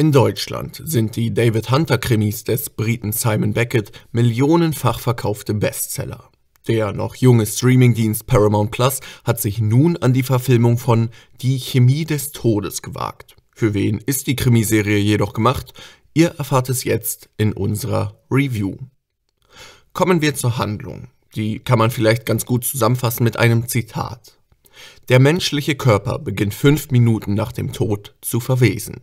In Deutschland sind die David Hunter-Krimis des Briten Simon Beckett millionenfach verkaufte Bestseller. Der noch junge Streamingdienst Paramount Plus hat sich nun an die Verfilmung von Die Chemie des Todes gewagt. Für wen ist die Krimiserie jedoch gemacht? Ihr erfahrt es jetzt in unserer Review. Kommen wir zur Handlung. Die kann man vielleicht ganz gut zusammenfassen mit einem Zitat. Der menschliche Körper beginnt fünf Minuten nach dem Tod zu verwesen.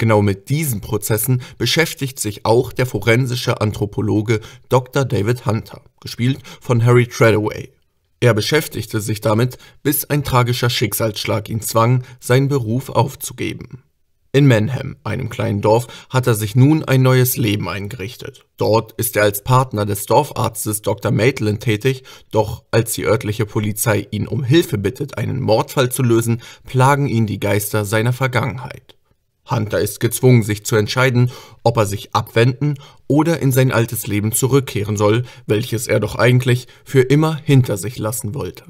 Genau mit diesen Prozessen beschäftigt sich auch der forensische Anthropologe Dr. David Hunter, gespielt von Harry Treadaway. Er beschäftigte sich damit, bis ein tragischer Schicksalsschlag ihn zwang, seinen Beruf aufzugeben. In Manham, einem kleinen Dorf, hat er sich nun ein neues Leben eingerichtet. Dort ist er als Partner des Dorfarztes Dr. Maitland tätig, doch als die örtliche Polizei ihn um Hilfe bittet, einen Mordfall zu lösen, plagen ihn die Geister seiner Vergangenheit. Hunter ist gezwungen, sich zu entscheiden, ob er sich abwenden oder in sein altes Leben zurückkehren soll, welches er doch eigentlich für immer hinter sich lassen wollte.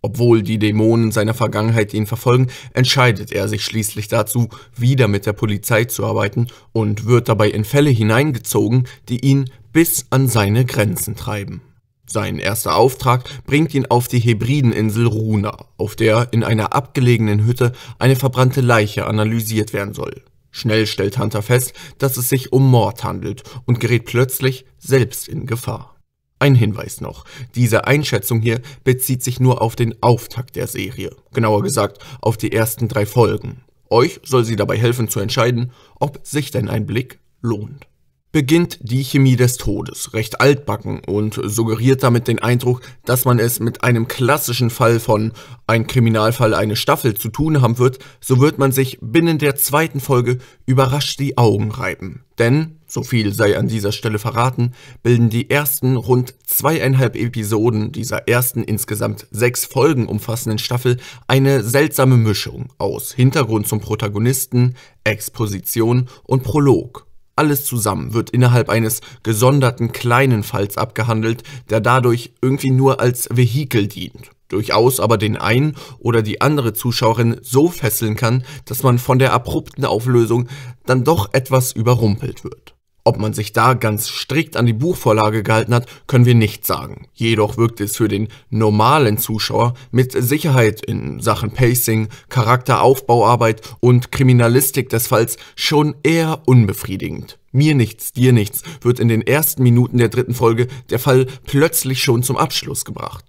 Obwohl die Dämonen seiner Vergangenheit ihn verfolgen, entscheidet er sich schließlich dazu, wieder mit der Polizei zu arbeiten und wird dabei in Fälle hineingezogen, die ihn bis an seine Grenzen treiben. Sein erster Auftrag bringt ihn auf die Hebrideninsel Runa, auf der in einer abgelegenen Hütte eine verbrannte Leiche analysiert werden soll. Schnell stellt Hunter fest, dass es sich um Mord handelt und gerät plötzlich selbst in Gefahr. Ein Hinweis noch, diese Einschätzung hier bezieht sich nur auf den Auftakt der Serie, genauer gesagt auf die ersten drei Folgen. Euch soll sie dabei helfen zu entscheiden, ob sich denn ein Blick lohnt beginnt die Chemie des Todes, recht altbacken und suggeriert damit den Eindruck, dass man es mit einem klassischen Fall von ein Kriminalfall eine Staffel zu tun haben wird, so wird man sich binnen der zweiten Folge überrascht die Augen reiben. Denn, so viel sei an dieser Stelle verraten, bilden die ersten rund zweieinhalb Episoden dieser ersten insgesamt sechs Folgen umfassenden Staffel eine seltsame Mischung aus Hintergrund zum Protagonisten, Exposition und Prolog. Alles zusammen wird innerhalb eines gesonderten kleinen Falls abgehandelt, der dadurch irgendwie nur als Vehikel dient, durchaus aber den einen oder die andere Zuschauerin so fesseln kann, dass man von der abrupten Auflösung dann doch etwas überrumpelt wird. Ob man sich da ganz strikt an die Buchvorlage gehalten hat, können wir nicht sagen. Jedoch wirkt es für den normalen Zuschauer mit Sicherheit in Sachen Pacing, Charakteraufbauarbeit und Kriminalistik des Falls schon eher unbefriedigend. Mir nichts, dir nichts wird in den ersten Minuten der dritten Folge der Fall plötzlich schon zum Abschluss gebracht.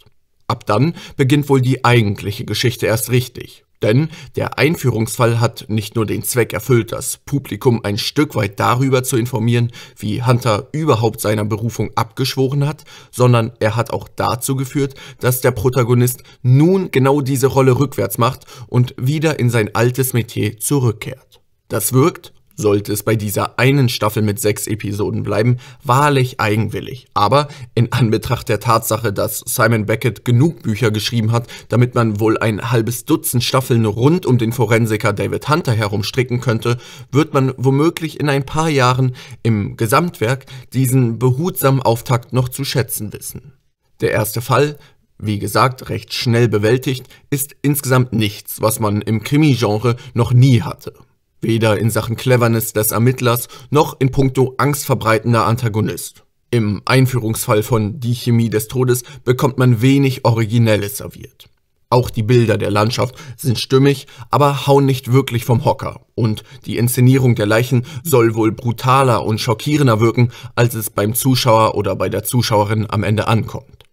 Ab dann beginnt wohl die eigentliche Geschichte erst richtig. Denn der Einführungsfall hat nicht nur den Zweck erfüllt, das Publikum ein Stück weit darüber zu informieren, wie Hunter überhaupt seiner Berufung abgeschworen hat, sondern er hat auch dazu geführt, dass der Protagonist nun genau diese Rolle rückwärts macht und wieder in sein altes Metier zurückkehrt. Das wirkt sollte es bei dieser einen Staffel mit sechs Episoden bleiben, wahrlich eigenwillig. Aber in Anbetracht der Tatsache, dass Simon Beckett genug Bücher geschrieben hat, damit man wohl ein halbes Dutzend Staffeln rund um den Forensiker David Hunter herumstricken könnte, wird man womöglich in ein paar Jahren im Gesamtwerk diesen behutsamen Auftakt noch zu schätzen wissen. Der erste Fall wie gesagt, recht schnell bewältigt, ist insgesamt nichts, was man im Krimi-Genre noch nie hatte. Weder in Sachen Cleverness des Ermittlers noch in puncto angstverbreitender Antagonist. Im Einführungsfall von Die Chemie des Todes bekommt man wenig Originelles serviert. Auch die Bilder der Landschaft sind stimmig, aber hauen nicht wirklich vom Hocker. Und die Inszenierung der Leichen soll wohl brutaler und schockierender wirken, als es beim Zuschauer oder bei der Zuschauerin am Ende ankommt.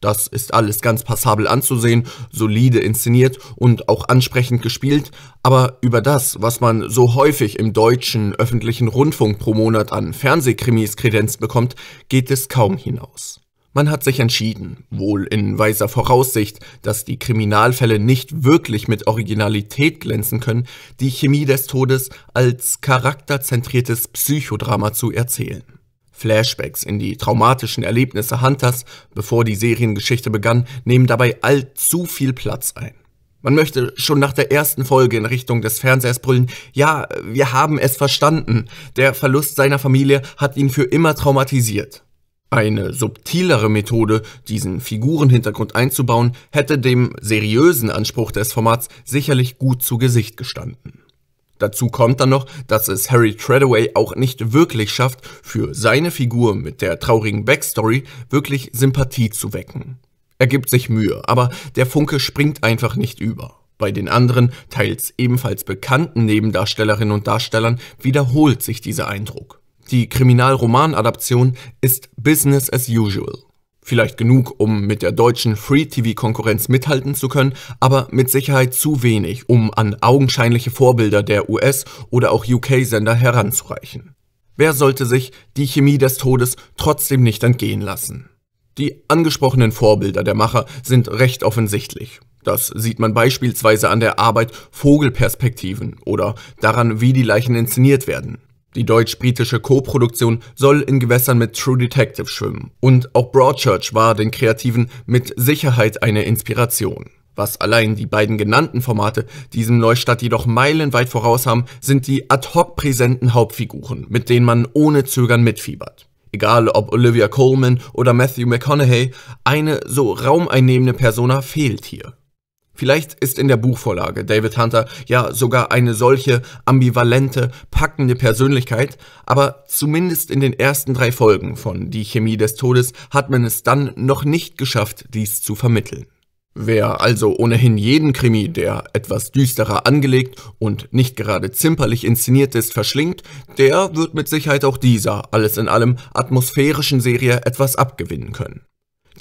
Das ist alles ganz passabel anzusehen, solide inszeniert und auch ansprechend gespielt, aber über das, was man so häufig im deutschen öffentlichen Rundfunk pro Monat an Fernsehkrimis Kredenz bekommt, geht es kaum hinaus. Man hat sich entschieden, wohl in weiser Voraussicht, dass die Kriminalfälle nicht wirklich mit Originalität glänzen können, die Chemie des Todes als charakterzentriertes Psychodrama zu erzählen. Flashbacks in die traumatischen Erlebnisse Hunters, bevor die Seriengeschichte begann, nehmen dabei allzu viel Platz ein. Man möchte schon nach der ersten Folge in Richtung des Fernsehers brüllen, ja, wir haben es verstanden, der Verlust seiner Familie hat ihn für immer traumatisiert. Eine subtilere Methode, diesen Figurenhintergrund einzubauen, hätte dem seriösen Anspruch des Formats sicherlich gut zu Gesicht gestanden. Dazu kommt dann noch, dass es Harry Treadaway auch nicht wirklich schafft, für seine Figur mit der traurigen Backstory wirklich Sympathie zu wecken. Er gibt sich Mühe, aber der Funke springt einfach nicht über. Bei den anderen, teils ebenfalls bekannten Nebendarstellerinnen und Darstellern wiederholt sich dieser Eindruck. Die Kriminalroman-Adaption ist Business as usual. Vielleicht genug, um mit der deutschen Free-TV-Konkurrenz mithalten zu können, aber mit Sicherheit zu wenig, um an augenscheinliche Vorbilder der US- oder auch UK-Sender heranzureichen. Wer sollte sich die Chemie des Todes trotzdem nicht entgehen lassen? Die angesprochenen Vorbilder der Macher sind recht offensichtlich. Das sieht man beispielsweise an der Arbeit Vogelperspektiven oder daran, wie die Leichen inszeniert werden. Die deutsch-britische Co-Produktion soll in Gewässern mit True Detective schwimmen. Und auch Broadchurch war den Kreativen mit Sicherheit eine Inspiration. Was allein die beiden genannten Formate diesem Neustart jedoch meilenweit voraus haben, sind die ad hoc präsenten Hauptfiguren, mit denen man ohne Zögern mitfiebert. Egal ob Olivia Coleman oder Matthew McConaughey, eine so raumeinnehmende Persona fehlt hier. Vielleicht ist in der Buchvorlage David Hunter ja sogar eine solche ambivalente, packende Persönlichkeit, aber zumindest in den ersten drei Folgen von Die Chemie des Todes hat man es dann noch nicht geschafft, dies zu vermitteln. Wer also ohnehin jeden Krimi, der etwas düsterer angelegt und nicht gerade zimperlich inszeniert ist, verschlingt, der wird mit Sicherheit auch dieser alles in allem atmosphärischen Serie etwas abgewinnen können.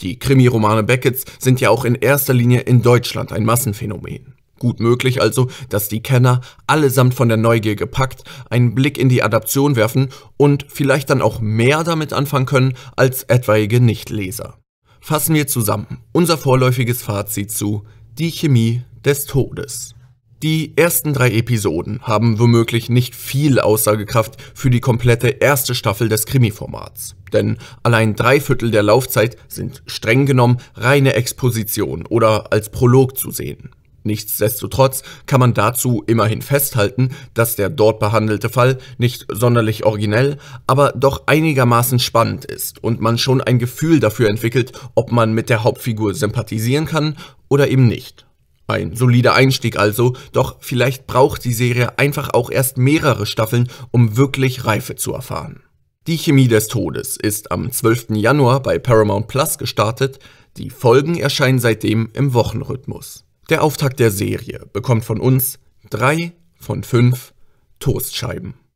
Die Krimiromane Becketts sind ja auch in erster Linie in Deutschland ein Massenphänomen. Gut möglich also, dass die Kenner, allesamt von der Neugier gepackt, einen Blick in die Adaption werfen und vielleicht dann auch mehr damit anfangen können als etwaige Nichtleser. Fassen wir zusammen unser vorläufiges Fazit zu Die Chemie des Todes. Die ersten drei Episoden haben womöglich nicht viel Aussagekraft für die komplette erste Staffel des Krimi-Formats, denn allein drei Viertel der Laufzeit sind streng genommen reine Exposition oder als Prolog zu sehen. Nichtsdestotrotz kann man dazu immerhin festhalten, dass der dort behandelte Fall nicht sonderlich originell, aber doch einigermaßen spannend ist und man schon ein Gefühl dafür entwickelt, ob man mit der Hauptfigur sympathisieren kann oder eben nicht. Ein solider Einstieg also, doch vielleicht braucht die Serie einfach auch erst mehrere Staffeln, um wirklich Reife zu erfahren. Die Chemie des Todes ist am 12. Januar bei Paramount Plus gestartet, die Folgen erscheinen seitdem im Wochenrhythmus. Der Auftakt der Serie bekommt von uns drei von fünf Toastscheiben.